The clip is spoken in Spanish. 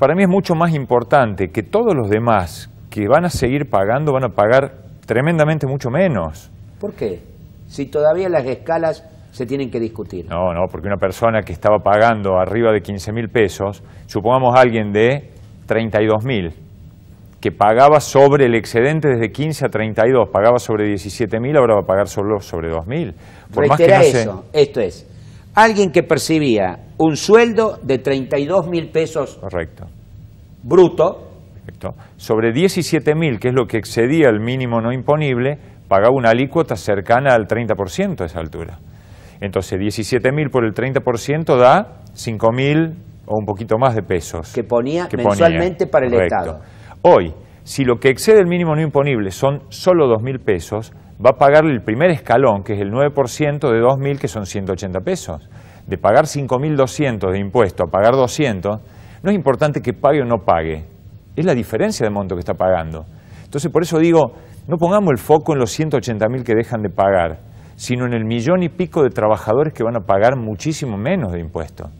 para mí es mucho más importante que todos los demás que van a seguir pagando van a pagar tremendamente mucho menos. ¿Por qué? Si todavía las escalas se tienen que discutir. No, no, porque una persona que estaba pagando arriba de 15 mil pesos, supongamos alguien de 32 mil, que pagaba sobre el excedente desde 15 a 32, pagaba sobre 17 mil, ahora va a pagar solo sobre 2 mil. Por más que eso, esto es, alguien que percibía un sueldo de 32 mil pesos Correcto. bruto. Sobre 17 mil, que es lo que excedía el mínimo no imponible, pagaba una alícuota cercana al 30% a esa altura. Entonces, 17 mil por el 30% da 5 mil o un poquito más de pesos. Que ponía mensualmente para el Estado. Hoy, si lo que excede el mínimo no imponible son solo 2.000 pesos, va a pagarle el primer escalón, que es el 9% de 2.000, que son 180 pesos. De pagar 5.200 de impuesto a pagar 200, no es importante que pague o no pague, es la diferencia de monto que está pagando. Entonces, por eso digo, no pongamos el foco en los 180.000 que dejan de pagar, sino en el millón y pico de trabajadores que van a pagar muchísimo menos de impuesto.